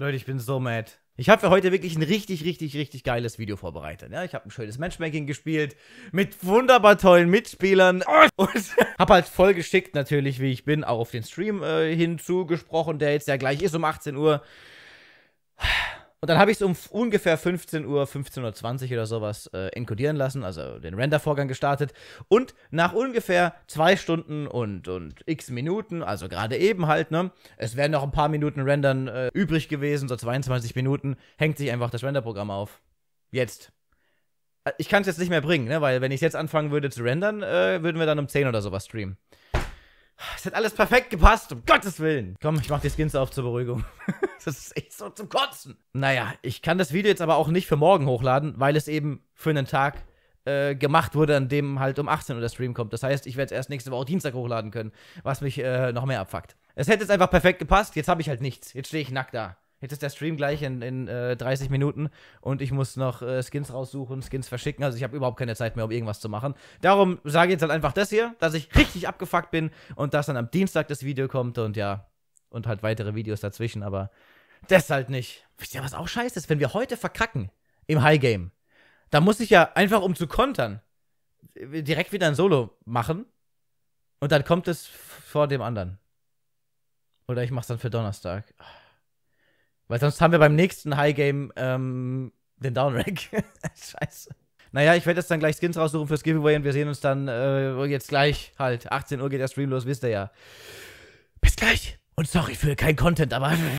Leute, ich bin so mad. Ich habe für heute wirklich ein richtig, richtig, richtig geiles Video vorbereitet. Ja, ich habe ein schönes Matchmaking gespielt mit wunderbar tollen Mitspielern und habe halt voll geschickt natürlich, wie ich bin, auch auf den Stream äh, hinzugesprochen, der jetzt ja gleich ist um 18 Uhr. Und dann habe ich es um ungefähr 15 Uhr, 15.20 Uhr oder sowas äh, encodieren lassen, also den Render-Vorgang gestartet. Und nach ungefähr zwei Stunden und, und x Minuten, also gerade eben halt, ne, es wären noch ein paar Minuten Rendern äh, übrig gewesen, so 22 Minuten, hängt sich einfach das Render-Programm auf. Jetzt. Äh, ich kann es jetzt nicht mehr bringen, ne, weil wenn ich jetzt anfangen würde zu rendern, äh, würden wir dann um 10 oder sowas streamen. Es hat alles perfekt gepasst, um Gottes Willen. Komm, ich mach die Skins auf zur Beruhigung. das ist echt so zum Kotzen. Naja, ich kann das Video jetzt aber auch nicht für morgen hochladen, weil es eben für einen Tag äh, gemacht wurde, an dem halt um 18 Uhr der Stream kommt. Das heißt, ich werde es erst nächste Woche Dienstag hochladen können, was mich äh, noch mehr abfuckt. Es hätte jetzt einfach perfekt gepasst, jetzt habe ich halt nichts. Jetzt stehe ich nackt da. Jetzt ist der Stream gleich in, in äh, 30 Minuten und ich muss noch äh, Skins raussuchen, Skins verschicken. Also ich habe überhaupt keine Zeit mehr, um irgendwas zu machen. Darum sage ich jetzt halt einfach das hier, dass ich richtig abgefuckt bin und dass dann am Dienstag das Video kommt und ja, und halt weitere Videos dazwischen, aber das halt nicht. Wisst ihr, was auch scheiße ist? Wenn wir heute verkacken im High Game, da muss ich ja einfach, um zu kontern, direkt wieder ein Solo machen und dann kommt es vor dem anderen. Oder ich mach's dann für Donnerstag. Ah. Weil sonst haben wir beim nächsten High Game ähm, den Downrank. Scheiße. Naja, ich werde jetzt dann gleich Skins raussuchen fürs Giveaway und wir sehen uns dann äh, jetzt gleich halt. 18 Uhr geht der Stream los, wisst ihr ja. Bis gleich. Und sorry für kein Content, aber.